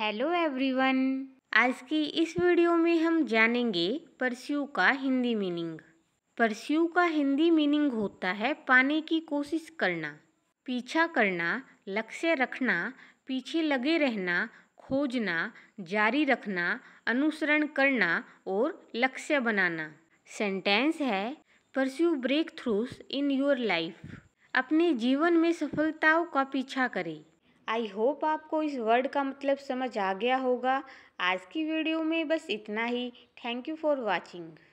hello everyone आज की इस वीडियो में हम जानेंगे परस्यू का हिंदी मीनिंग परस्यू का हिंदी मीनिंग होता है पाने की कोशिश करना पीछा करना लक्ष्य रखना पीछे लगे रहना खोजना जारी रखना अनुसरण करना और लक्ष्य बनाना सेंटेंस है pursue breakthroughs in your life अपने जीवन में सफलताओं का पीछा करें आई होप आपको इस वर्ड का मतलब समझ आ गया होगा आज की वीडियो में बस इतना ही थैंक यू फॉर वॉचिंग